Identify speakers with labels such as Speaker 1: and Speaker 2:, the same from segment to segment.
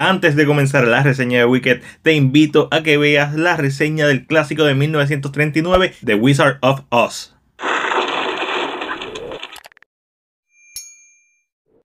Speaker 1: Antes de comenzar la reseña de Wicked, te invito a que veas la reseña del clásico de 1939, The Wizard of Oz.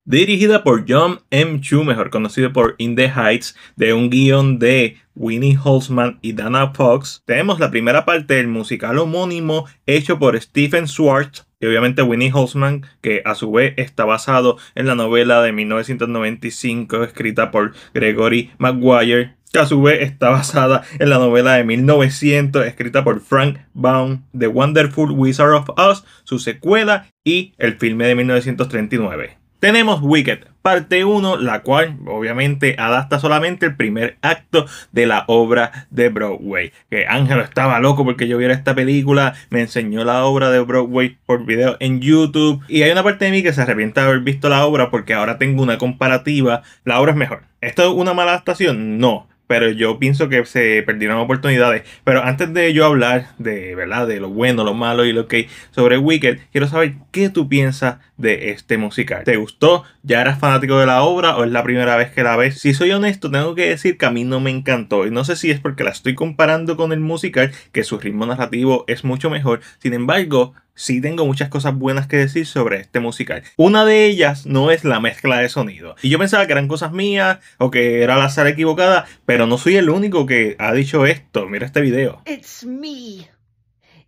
Speaker 1: dirigida por John M. Chu, mejor conocido por In the Heights, de un guion de Winnie Holtzman y Dana Fox. Tenemos la primera parte del musical homónimo hecho por Stephen Schwartz y obviamente Winnie Holtzman, que a su vez está basado en la novela de 1995 escrita por Gregory Maguire, que a su vez está basada en la novela de 1900 escrita por Frank Baum, The Wonderful Wizard of Oz, su secuela y el filme de 1939. Tenemos Wicked, parte 1, la cual obviamente adapta solamente el primer acto de la obra de Broadway. Que Ángelo estaba loco porque yo viera esta película, me enseñó la obra de Broadway por video en YouTube. Y hay una parte de mí que se arrepiente de haber visto la obra porque ahora tengo una comparativa. La obra es mejor. ¿Esto es una mala adaptación? No pero yo pienso que se perdieron oportunidades. Pero antes de yo hablar de, ¿verdad? de lo bueno, lo malo y lo que sobre Wicked, quiero saber qué tú piensas de este musical. ¿Te gustó? ¿Ya eras fanático de la obra o es la primera vez que la ves? Si soy honesto, tengo que decir que a mí no me encantó. Y no sé si es porque la estoy comparando con el musical, que su ritmo narrativo es mucho mejor. Sin embargo, sí tengo muchas cosas buenas que decir sobre este musical. Una de ellas no es la mezcla de sonido. Y yo pensaba que eran cosas mías o que era la sala equivocada, pero no soy el único que ha dicho esto. Mira este video. It's me.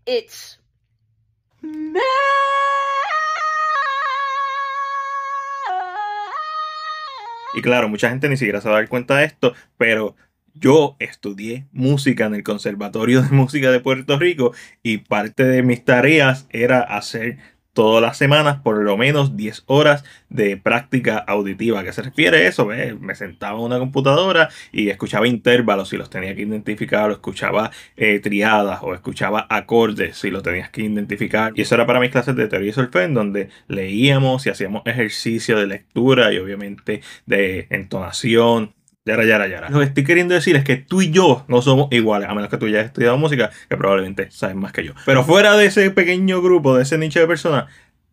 Speaker 1: It's me. Y claro, mucha gente ni siquiera se va a dar cuenta de esto, pero yo estudié música en el Conservatorio de Música de Puerto Rico y parte de mis tareas era hacer todas las semanas por lo menos 10 horas de práctica auditiva. ¿A qué se refiere eso? Me sentaba en una computadora y escuchaba intervalos si los tenía que identificar, o escuchaba eh, triadas, o escuchaba acordes si los tenías que identificar. Y eso era para mis clases de teoría y solfeo, donde leíamos y hacíamos ejercicio de lectura y obviamente de entonación, ya ya yara. Lo que estoy queriendo decir es que tú y yo no somos iguales, a menos que tú ya hayas estudiado música, que probablemente sabes más que yo. Pero fuera de ese pequeño grupo, de ese nicho de personas,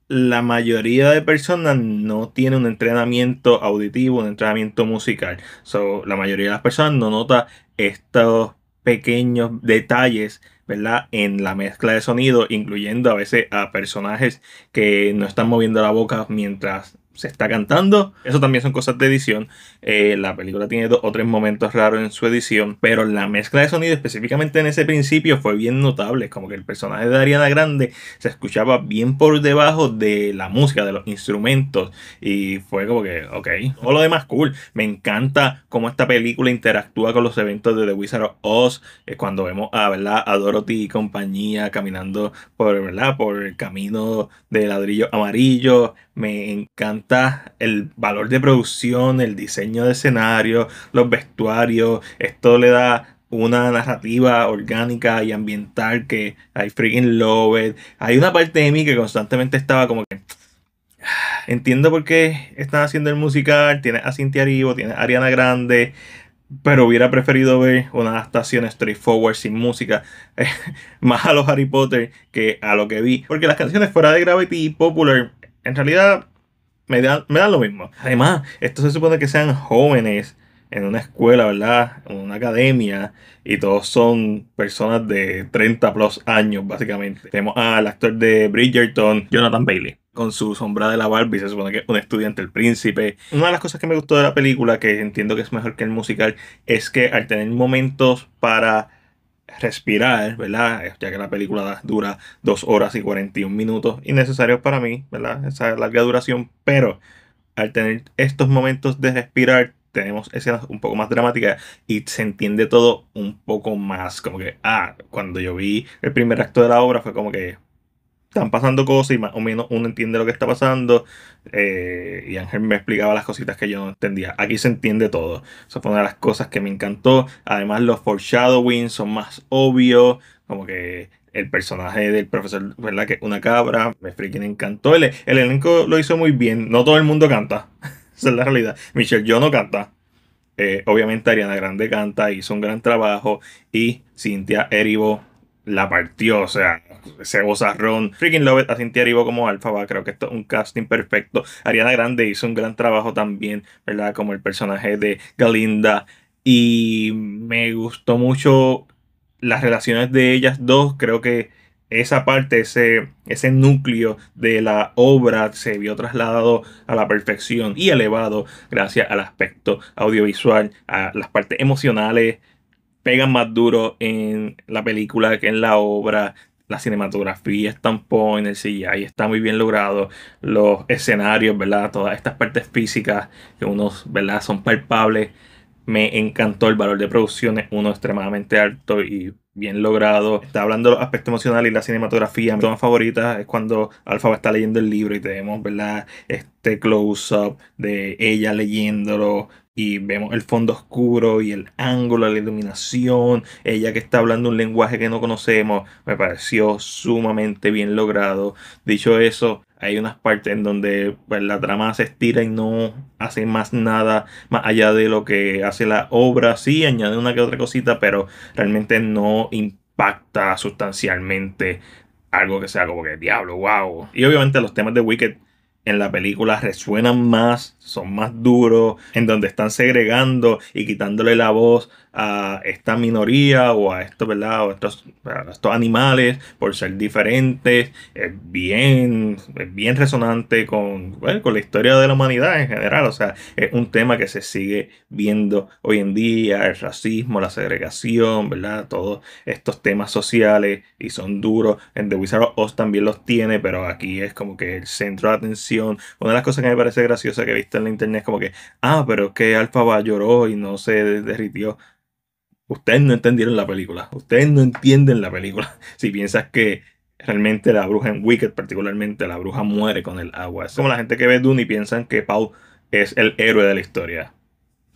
Speaker 1: la mayoría de personas no tiene un entrenamiento auditivo, un entrenamiento musical. So, la mayoría de las personas no nota estos pequeños detalles ¿verdad? En la mezcla de sonido, incluyendo a veces a personajes que no están moviendo la boca mientras se está cantando. Eso también son cosas de edición. Eh, la película tiene dos o tres momentos raros en su edición, pero la mezcla de sonido específicamente en ese principio fue bien notable. Como que el personaje de Ariana Grande se escuchaba bien por debajo de la música, de los instrumentos. Y fue como que, ok, o lo demás cool. Me encanta cómo esta película interactúa con los eventos de The Wizard of Oz. Eh, cuando vemos a, a Dorothy y compañía caminando por, ¿verdad? por el camino de ladrillo amarillo me encanta el valor de producción, el diseño de escenario, los vestuarios. Esto le da una narrativa orgánica y ambiental que I freaking love it. Hay una parte de mí que constantemente estaba como que ah, entiendo por qué están haciendo el musical, tiene a Cintia Arivo, tiene a Ariana Grande, pero hubiera preferido ver una adaptación straightforward sin música, más a los Harry Potter que a lo que vi, porque las canciones fuera de Gravity y Popular en realidad me da, me da lo mismo. Además, esto se supone que sean jóvenes en una escuela, ¿verdad? En una academia. Y todos son personas de 30 plus años, básicamente. Tenemos al actor de Bridgerton, Jonathan Bailey. Con su sombra de la Barbie, se supone que es un estudiante, el príncipe. Una de las cosas que me gustó de la película, que entiendo que es mejor que el musical, es que al tener momentos para respirar, ¿verdad? Ya que la película dura 2 horas y 41 minutos, innecesarios para mí, ¿verdad? Esa larga duración, pero al tener estos momentos de respirar, tenemos escenas un poco más dramáticas y se entiende todo un poco más. Como que, ah, cuando yo vi el primer acto de la obra fue como que, están pasando cosas y más o menos uno entiende lo que está pasando. Eh, y Ángel me explicaba las cositas que yo no entendía. Aquí se entiende todo. Esa fue una de las cosas que me encantó. Además, los foreshadowing son más obvios. Como que el personaje del profesor, ¿verdad? Que una cabra. Me freaking encantó. El, elenco lo hizo muy bien. No todo el mundo canta. Esa es la realidad. Michelle yo no canta. Eh, obviamente Ariana Grande canta, hizo un gran trabajo. Y Cynthia Erivo la partió, o sea, ese bozarrón Freaking Love it, a Cintia Erivo como Alfaba, creo que esto es un casting perfecto. Ariana Grande hizo un gran trabajo también, ¿verdad? Como el personaje de Galinda. Y me gustó mucho las relaciones de ellas dos, creo que esa parte, ese núcleo de la obra se vio trasladado a la perfección y elevado gracias al aspecto audiovisual, a las partes emocionales, pegan más duro en la película que en la obra. La cinematografía está en el CGI está muy bien logrado, los escenarios, ¿verdad? Todas estas partes físicas que unos, ¿verdad? Son palpables. Me encantó el valor de producción, es uno extremadamente alto y bien logrado. Está hablando de los aspectos emocionales y la cinematografía. Mi toma favorita es cuando Alfa está leyendo el libro y tenemos, ¿verdad? Este close-up de ella leyéndolo, y vemos el fondo oscuro y el ángulo, la iluminación, ella que está hablando un lenguaje que no conocemos, me pareció sumamente bien logrado. Dicho eso, hay unas partes en donde pues, la trama se estira y no hace más nada más allá de lo que hace la obra, sí, añade una que otra cosita, pero realmente no impacta sustancialmente algo que sea como que diablo, wow. Y obviamente los temas de Wicked en la película resuenan más, son más duros, en donde están segregando y quitándole la voz a esta minoría o a estos, ¿verdad? estos, estos animales por ser diferentes, es bien, bien resonante con, con la historia de la humanidad en general. O sea, es un tema que se sigue viendo hoy en día, el racismo, la segregación, ¿verdad? Todos estos temas sociales y son duros. En The Wizard of Oz también los tiene, pero aquí es como que el centro de atención. Una de las cosas que me parece graciosa que he visto en la internet como que, ah, pero es que Alphaba lloró y no se derritió. Ustedes no entendieron la película. Ustedes no entienden la película. Si piensas que realmente la bruja en Wicked, particularmente, la bruja muere con el agua. Es como la gente que ve Dune y piensan que Pau es el héroe de la historia.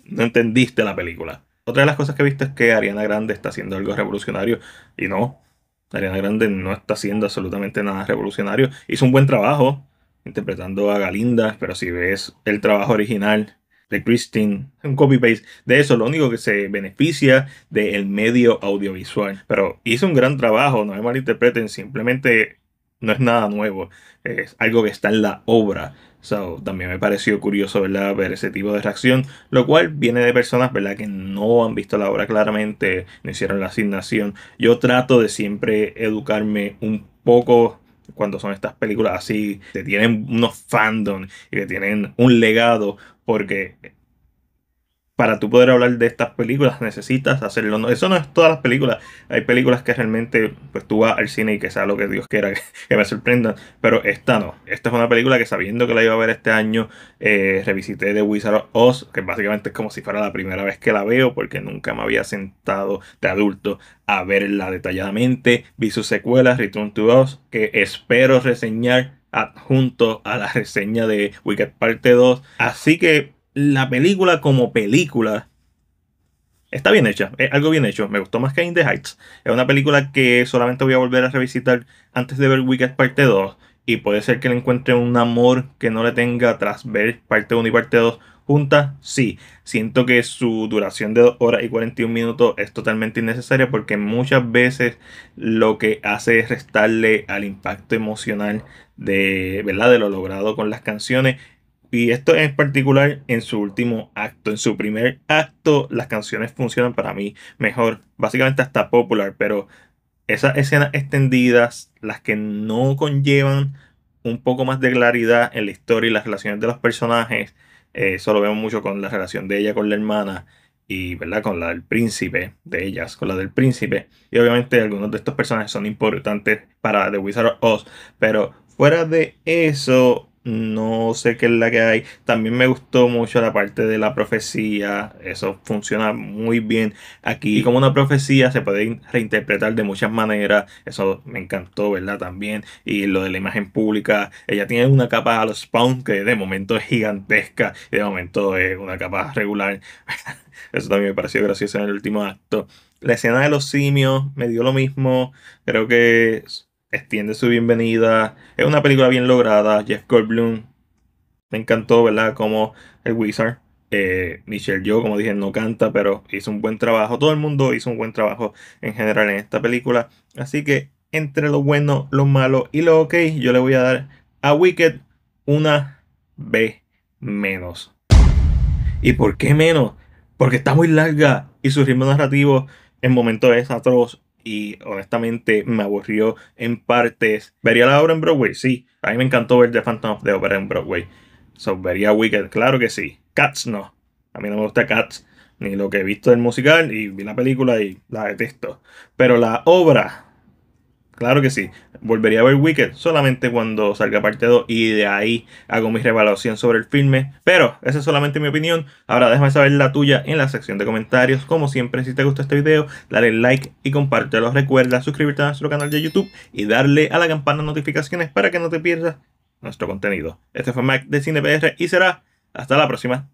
Speaker 1: No entendiste la película. Otra de las cosas que viste es que Ariana Grande está haciendo algo revolucionario. Y no, Ariana Grande no está haciendo absolutamente nada revolucionario. Hizo un buen trabajo interpretando a Galinda, pero si ves el trabajo original de Christine, un copy-paste de eso, lo único que se beneficia del medio audiovisual. Pero hizo un gran trabajo, no me malinterpreten, simplemente no es nada nuevo, es algo que está en la obra. también me pareció curioso ¿verdad? ver ese tipo de reacción, lo cual viene de personas ¿verdad? que no han visto la obra claramente, no hicieron la asignación. Yo trato de siempre educarme un poco cuando son estas películas así, que tienen unos fandom y que tienen un legado, porque para tú poder hablar de estas películas necesitas hacerlo. eso no es todas las películas. Hay películas que realmente pues tú vas al cine y que sea lo que Dios quiera que, me sorprendan. Pero esta no. Esta es una película que sabiendo que la iba a ver este año, eh, revisité The Wizard of Oz, que básicamente es como si fuera la primera vez que la veo porque nunca me había sentado de adulto a verla detalladamente. Vi sus secuelas, Return to Oz, que espero reseñar junto a la reseña de Wicked Parte 2. Así que la película como película está bien hecha, es algo bien hecho. Me gustó más que In the Heights. Es una película que solamente voy a volver a revisitar antes de ver Wicked parte 2. Y puede ser que le encuentre un amor que no le tenga tras ver parte 1 y parte 2 juntas. Sí, siento que su duración de 2 horas y 41 minutos es totalmente innecesaria porque muchas veces lo que hace es restarle al impacto emocional de, ¿verdad? de lo logrado con las canciones y esto en particular en su último acto. En su primer acto las canciones funcionan para mí mejor. Básicamente hasta popular, pero esas escenas extendidas, las que no conllevan un poco más de claridad en la historia y las relaciones de los personajes, eh, eso lo vemos mucho con la relación de ella con la hermana y ¿verdad? con la del príncipe, de ellas, con la del príncipe. Y obviamente algunos de estos personajes son importantes para The Wizard of Oz, pero fuera de eso, no sé qué es la que hay. También me gustó mucho la parte de la profecía. Eso funciona muy bien aquí. Y como una profecía se puede reinterpretar de muchas maneras. Eso me encantó, ¿verdad? También. Y lo de la imagen pública. Ella tiene una capa a los Spawn que de momento es gigantesca. Y de momento es una capa regular. Eso también me pareció gracioso en el último acto. La escena de los simios me dio lo mismo. Creo que extiende su bienvenida. Es una película bien lograda. Jeff Goldblum me encantó, ¿verdad? Como el Wizard. Eh, Michelle yo, como dije, no canta, pero hizo un buen trabajo. Todo el mundo hizo un buen trabajo en general en esta película. Así que entre lo bueno, lo malo y lo ok, yo le voy a dar a Wicked una B menos. ¿Y por qué menos? Porque está muy larga y su ritmo narrativo en momentos es atroz y honestamente me aburrió en partes. ¿Vería la obra en Broadway? Sí. A mí me encantó ver The Phantom of the Opera en Broadway. So, ¿Vería Wicked? Claro que sí. Cats no. A mí no me gusta Cats, ni lo que he visto del musical, y vi la película y la detesto. Pero la obra, Claro que sí. Volvería a ver Wicked solamente cuando salga parte 2 y de ahí hago mi revaluación sobre el filme. Pero esa es solamente mi opinión. Ahora déjame saber la tuya en la sección de comentarios. Como siempre, si te gustó este video, dale like y compártelo. Recuerda suscribirte a nuestro canal de YouTube y darle a la campana de notificaciones para que no te pierdas nuestro contenido. Este fue Mac de CinePR y será hasta la próxima.